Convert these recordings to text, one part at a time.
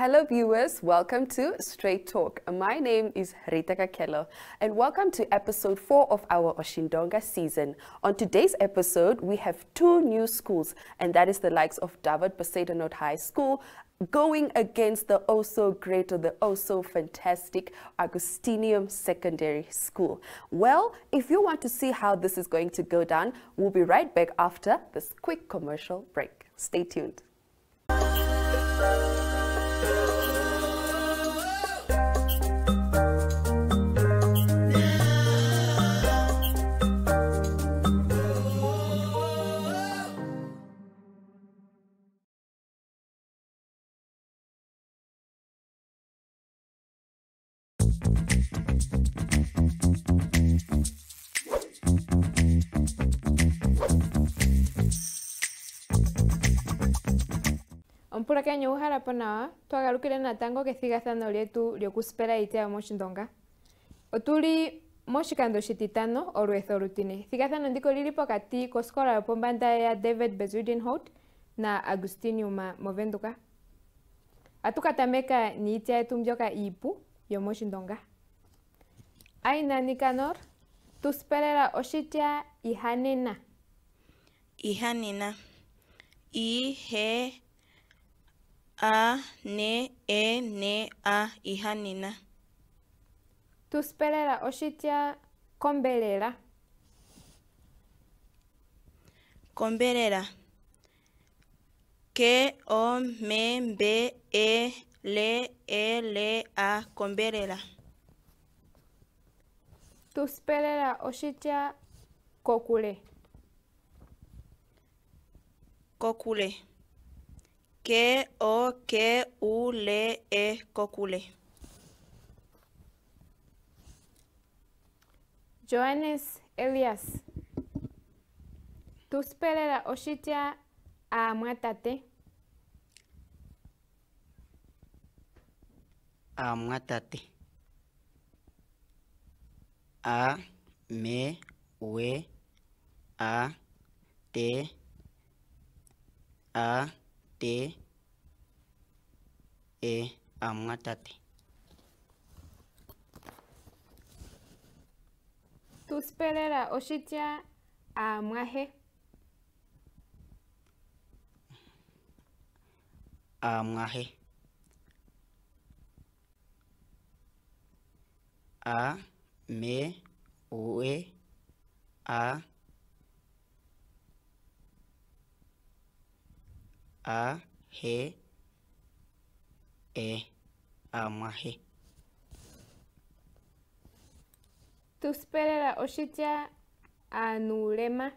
Hello viewers, welcome to Straight Talk. My name is Rita Kakela, and welcome to episode 4 of our Oshindonga season. On today's episode, we have two new schools and that is the likes of David Poseidonot High School going against the oh so great or the oh so fantastic Agustinium Secondary School. Well, if you want to see how this is going to go down, we'll be right back after this quick commercial break. Stay tuned. mpula kenya uhalapo nawa twagalukile natango kethigathano lyetu lyokusipela itea yomoshindonga otuli moshikando shititano olwetho olutine thigathano ndiko lili pokati kosikola yopombanda ya david bezuidenhout na agustinium movenduka atukatameka ka tameka yetu mbyoka iipu yomoshindonga aina nikanor tu oshitya ihanena ihanena ihe a ne e ne a ihanina tuspelela oxitya kombelela kombelela ke o me mbe e le e le a kombelela tuspelela oxitya kokule kokule que o que u le e cocule. Joanes Elias, esperas oshitia a Amuatate. A, me, we, a, te, a, te e tu tuspelela oshitia amwahe amwahe a me ue a A, G, E, A más G. la oshitia anurema.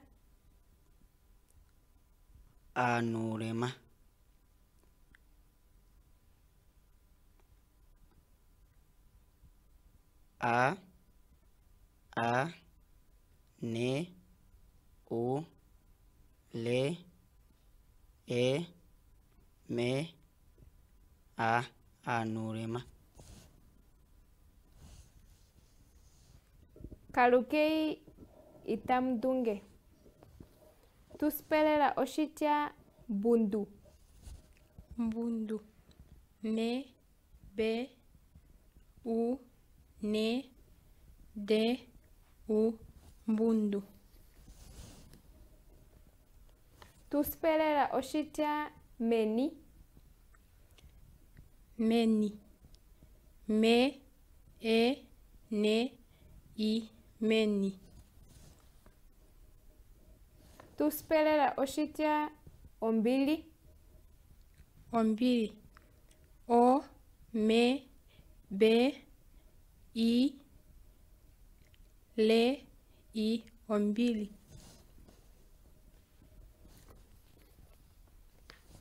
Anurema. A, A, ne U, le E, me a anurema. Kalukei itamdunge. Tuspelela oshitya bundu. Mbundu. Me, be, u, ne, de, u, mbundu. Tuspelela oshitya meni. many me e ne i many the oshitya ombili ombili o me b i le i ombili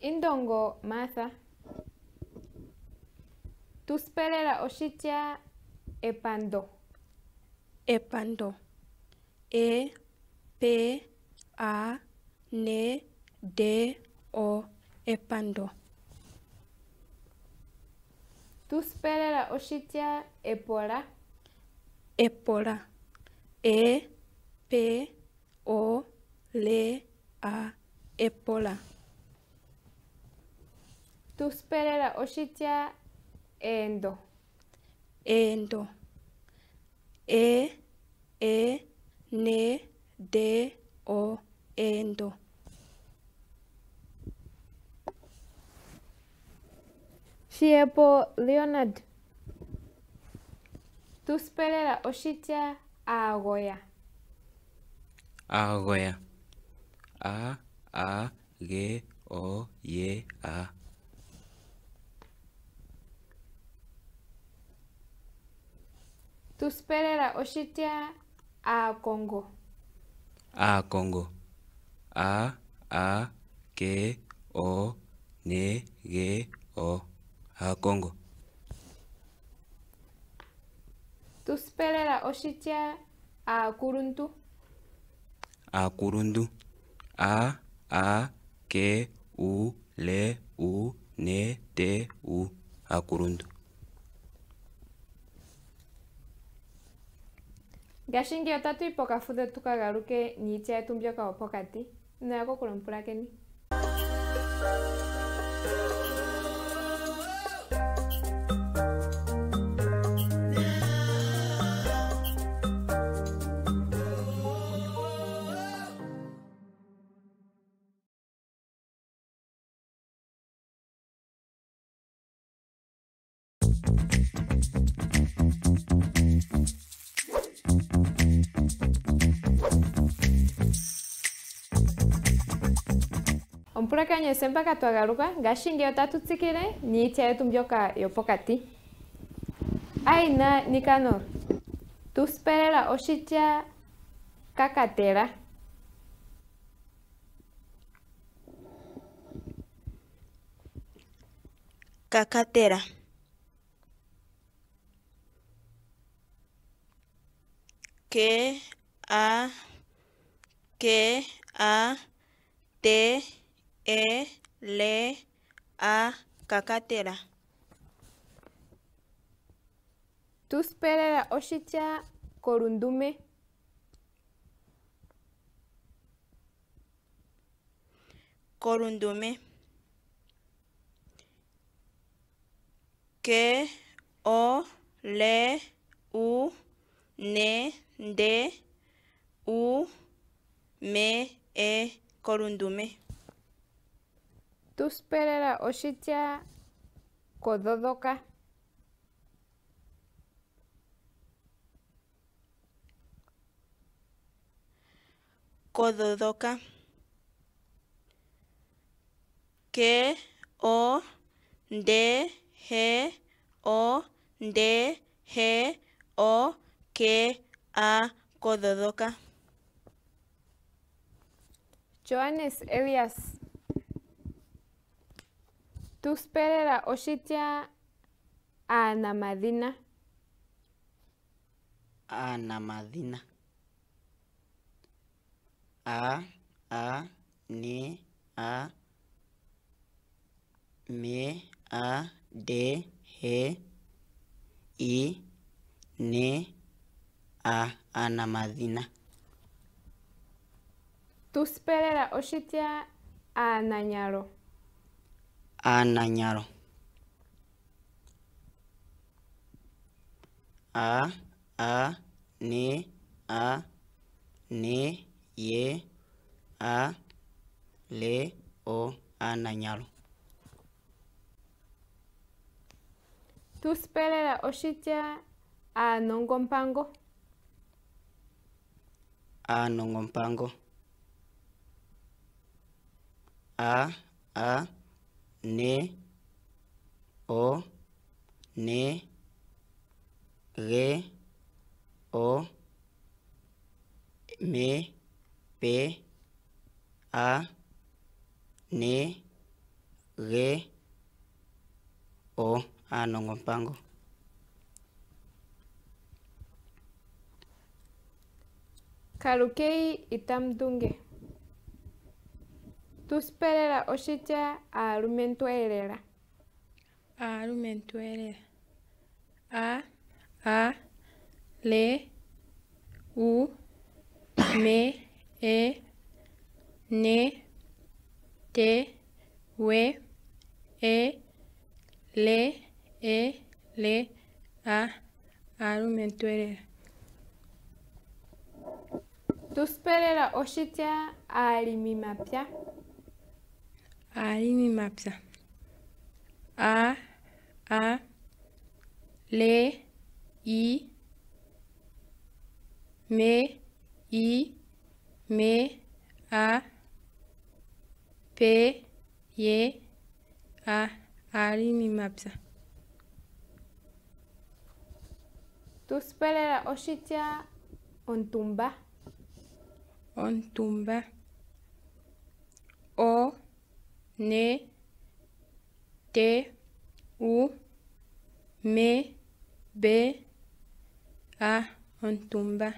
indongo martha a oshitia epando. Epando. E P A N D O epando. a oshitia epora. Epora. E P O L A epola epora. a oshitia Endo. Endo. E, E, N, D, O, endo. Siepo Leonard. Tu Tusperera oshitia agoya. Agoya. A, A, G, O, Y, A. tusipelela ocitya aakongo aakongo a a k o ne g o aakongo tusipelela oshitya aakuluntu aakuluntu a a k u le u ne te u aakuluntu ngashingeyi otatu yi pokafudho tu ka galuke niitya yetu mbyoka yopokati noya kokulomupulakeni Thank you. ompulakanya ese mpaka twagaluka ngashingeyo otatu tsikile niitya yetu mbyoka yopokati aina nikanor tu sipelela kakatera. Kakatera. Cacatera. Que a que a te e le a kakatela tuspelela oshitya Korundume Korundume. ke o le u ne de u me e korundume. Tusperera Oshita Kododoka? Kododoka. Que o de he o de he o que a kododoka. Joanes Elias Του σπέρερα οσίτια αναμαδίνα. Αναμαδίνα. Α, α, νι, α, με, α, δε, χε, ι, νι, α, αναμαδίνα. Τους πέρερα οσίτια ανανιάρο. anañaro a a ne a ne ye a le o anañaro tu spelera ošitja a nongompango a nongompango a a ne o ne re o me pe a ne re o anongo mpango kalukei itamdunge tusipelela oshitya aalumentu elela aalumentu elela a a le u me e ne te we e le e le a aalumentu elela tusipelela oxitya aalimi mapya alimi mapsa a a le i me i me a p ye a alimi mapsa on tumba On ontumba ne, te, u, me, be, a, antumba.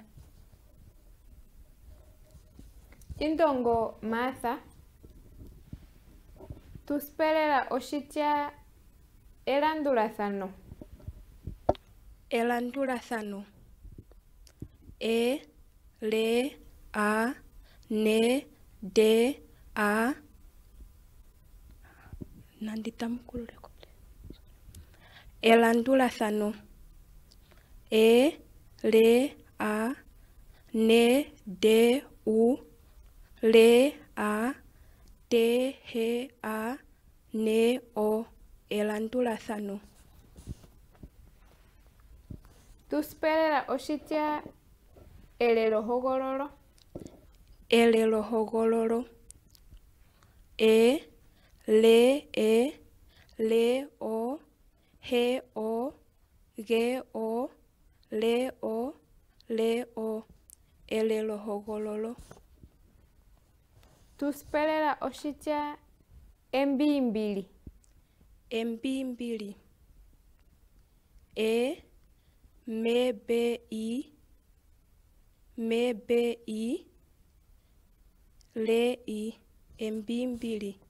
Indongo Martha, tuspelela oshitya elandulathano. Elandulathano. E, le, a, ne, de, a, nandita elandulathano e le a ne de u le a t h a ne o elandulathano tusipelela oshitya elelohogololo elelohogololo e le, e, le, o, he o, ge o, le, o, le, o, ele, lo, hogololo. en bimbili. en bimbili. E, me, be, i, me, be, i, le, i, bimbili.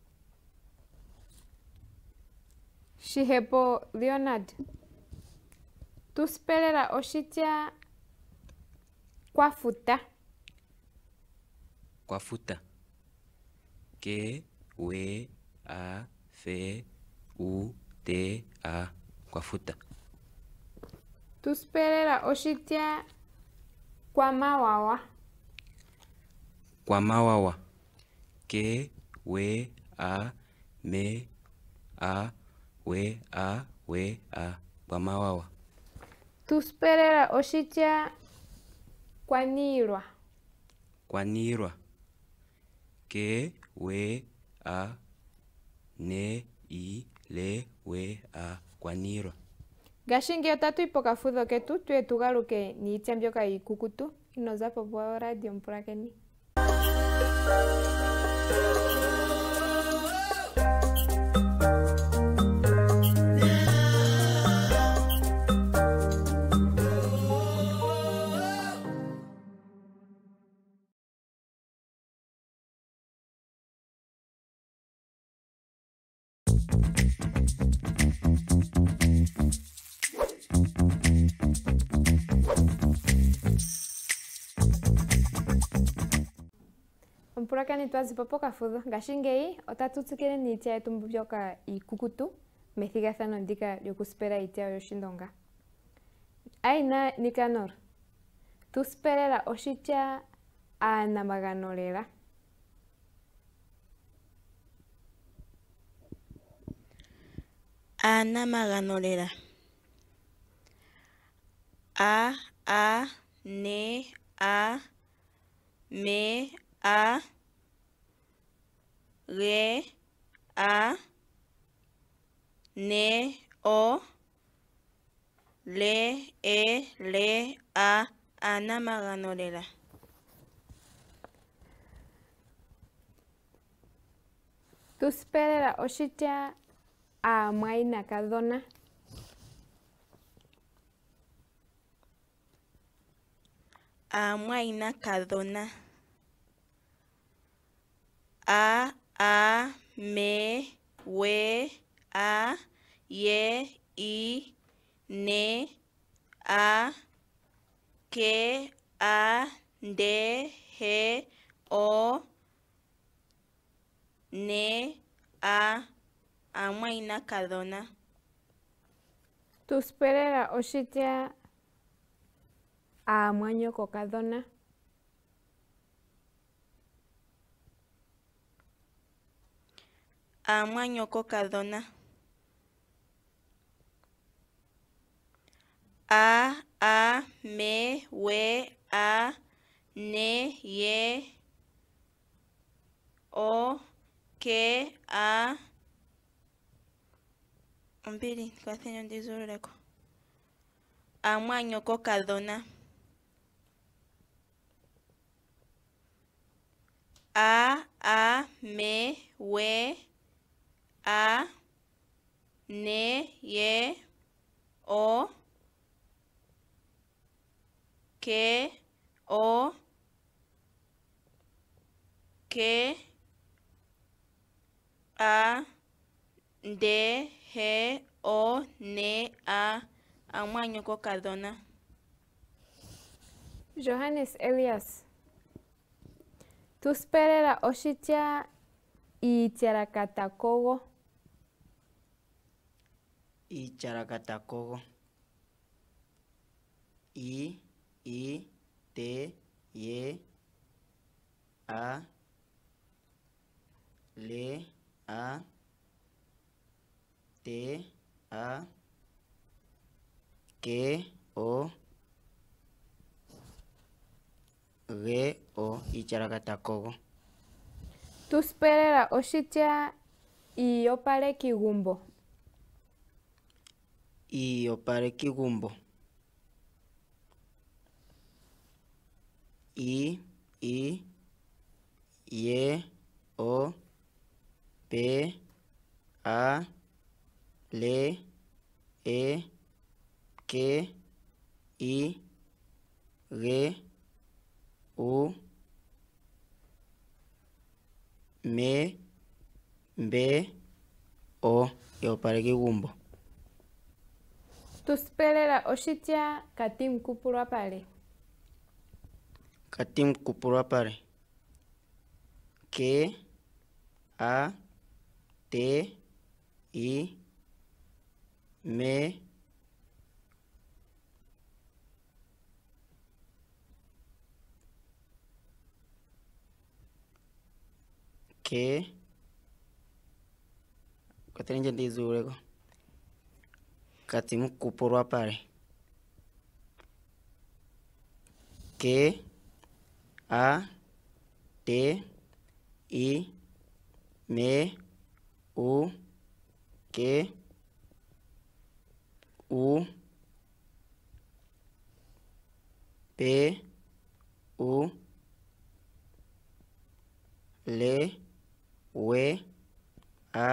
shihepo leonard tusipelela oshitya kwafuta kwafuta ke we a fe u te a kwafuta tusipelela oshitya kwamawawa kwamawawa ke we a me a we a we a mawawa tusperera oxitya kwanirwa kwanirwa ke we a ne i le we a kwanirwa ngaxingeyi otatu yi pokafudho ketu tuye tu galuke niitya mbyoka yiikukutu inoza po radio mpulakeni upulakani twazipo pokafudho ngashingeyi otatu tsikile niitya yetumbu ikukutu iikukutu methigathano ndika lyokusipela iitya yoshindonga aina nikanor tu sipelela oshitya aanamagano lela aanamagano lela a a ne a me a le a, ne, o, le, e, le, a, ana tus la oshitia a maina kadona. A maina kadona. A a, me, we, a, ye, i, ne, a, que, a, de, he, o, ne, a, amaina cadona. tus oshitia a moño cocadona. Amo a Ñoco Cardona. A, a, me, we, a, ne, ye, o, ke, a. Mbili, nikafanya ndizuri lako. Amo a Ñoco Cardona. a, a, me, we, a, ne, je, o, ke, o, ke, a, de, he, o, ne, a, amanyo ko kadona Johannes Elias. Tu Tusperera oshitia i tiarakatakogo. Icharacatacogo. I, I, T, E, A, L, A, T, A, Q, O, G, O, Icharacatacogo. Tuspera, Oxitia e Opareki Gumbo. y Opareki Gumbo. I, I, e O, P, A, L, E, K, I, G, U, M, B, O y Opareki Gumbo. tusipelela oxitya kati mukupulwa pale kati mukupulwa pale k a te i me ke kwatelenje ndizuleko kati mu kupurwa pare k a t i m u k u p u l w a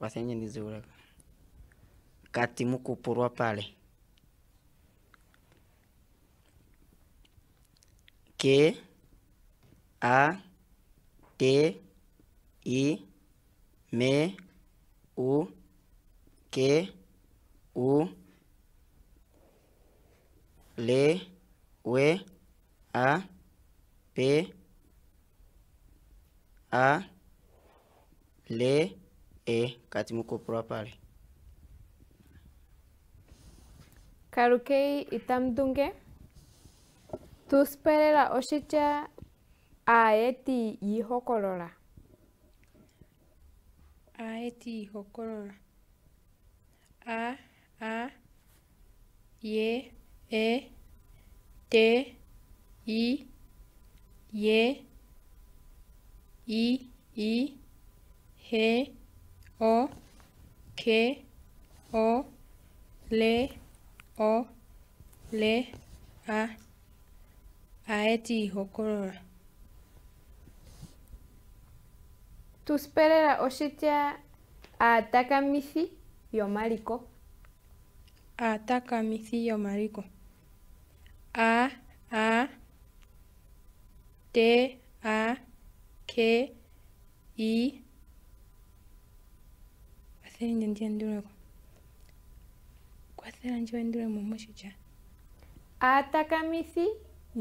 wasenyenizura kati mukupurwa pale k a t i m u k u l w a p a l E kati muko properly. Karukei itamdunge tuspelela oshitya aeti yihokolola. Aeti yihokolola. A a ye e te i ye i i he o, que, o, le, o, le, a, aeti hokorora. Tusperera oshitia a yomaliko. Atakamici yomaliko. A, a, t, a, k i, kwathĩrĩirie ndiendurego kwathĩra njiwendure mumo chucha atakamisi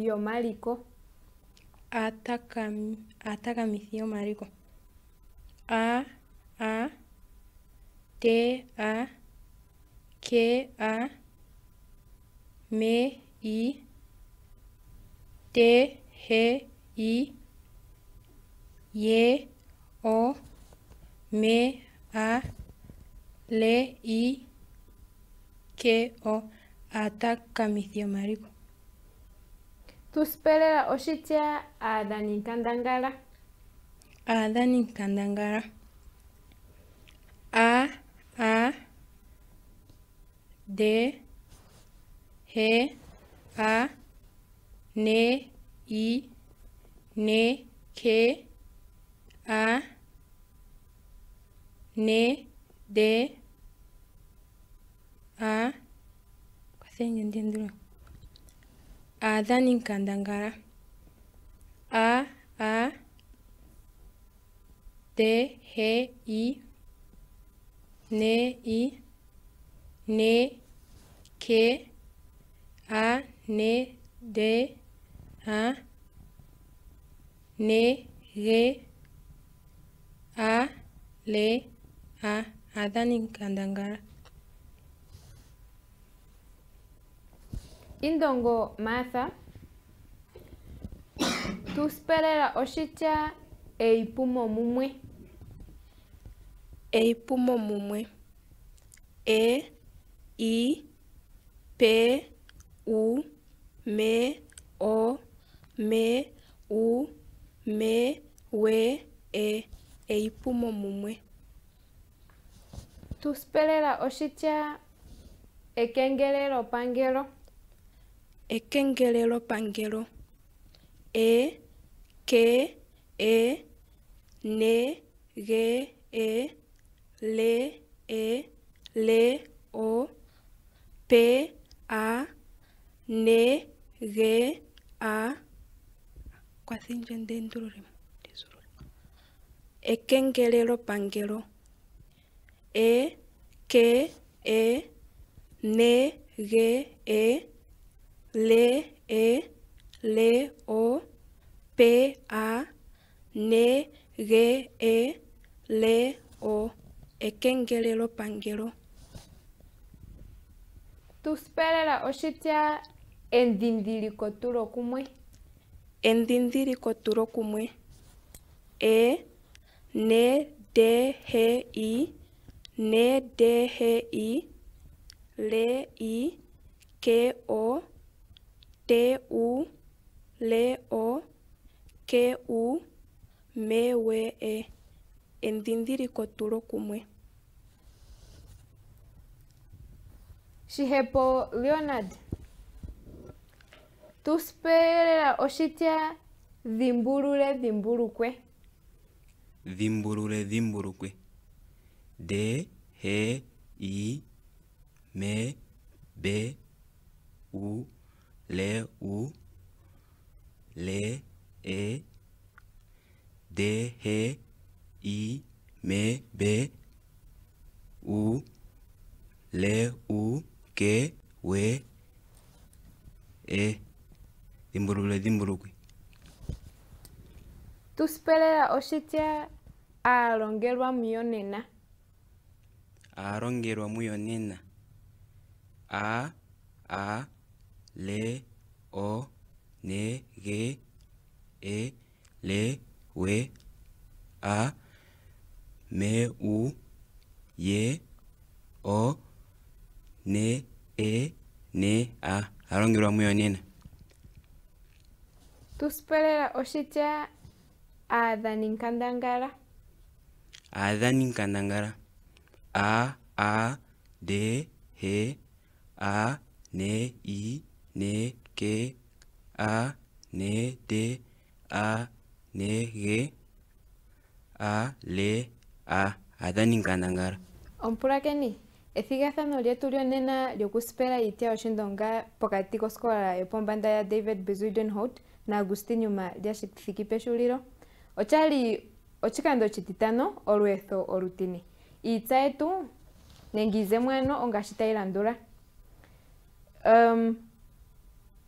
yomaliko Atakam, atakamisi Marico. a a t a k a m i t h i y o m a le i que o ataca mis tío marico. Tuspelera oshitia adani kandangara. Adani kandangara. A a d he a ne i ne ke a ne de a kwasengen denduro a de kandangara a a d H, i ne i ne k a ne d a ne g a le a a indongo massa tusperela ocita eipumo mumwe eipumo mumwe e i p u m o m u m w e eipumo mumwe tusperela ocita ekengelelo pangelo ekengelelo pangelo e que e ne ge e le e le o p a ne ge a kwasinjendendululimo ekengelelo pangelo e que e ne ge e le e le o p a ne ge e le o ekengelelo pangelo tusipelela oshitya endhindhiliko tu lokumwe endhindhiliko tu lokumwe e ne i ne i le i k o T U L O K U M W E shihepo leonard tusipe lela oshitya dhimbulule dhimbulukwe dhimbulule dhimbulukwe d he i me b u le u le e de he i me be u le u ke we e dhimbulukule dhimbulukwe tusipelela oshitya aalongelwa muyo nena aalongelwa muyo nena a a le, o, ne, ge, e, le, we, a, me, u, ye, o, ne, e, ne, a. alongelwa muyo nina tusperera oshitya aadhani nkandangara aadhani nkandangara a a d he a ne i ne ke a ne de a ne ge a le a adaninkanangara ompulakeni ethigathano lyetu lyonena lyokusipela iitya oshindonga pokati kosikola yopombanda ya david bezuidenhout na agustiniuma lyathiki peshulilo otyali oshikando oshititano olweetho olutine iitsa yetu nenge izemwe ano ongaashi tayi landula um,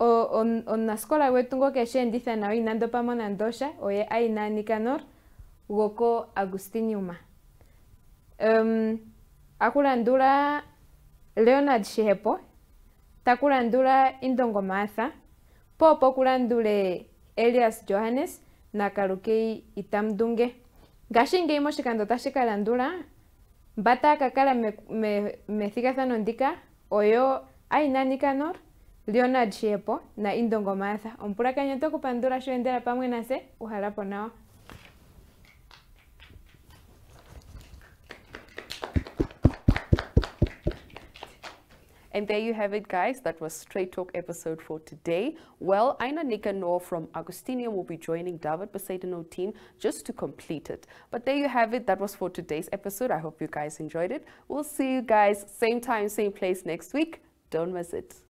omunasikola on, gwetu ngoka esheenditha nawa inando pamwe nandosha oye aina nicanor goko agustinium um, akulandula leonard shihepo takulandula indongo martha po opo kulandule elias johannes nakalukei itamdunge ngashingeyi moshikando tashi ka landula mba taya ka kala methigathano me, me ndika oyo aina leonard shepo na pamwe nase And there you have it, guys. That was Straight Talk episode for today. Well, Aina Nika Nicanor from Augustina will be joining David Poseidon team just to complete it. But there you have it. That was for today's episode. I hope you guys enjoyed it. We'll see you guys same time, same place next week. Don't miss it.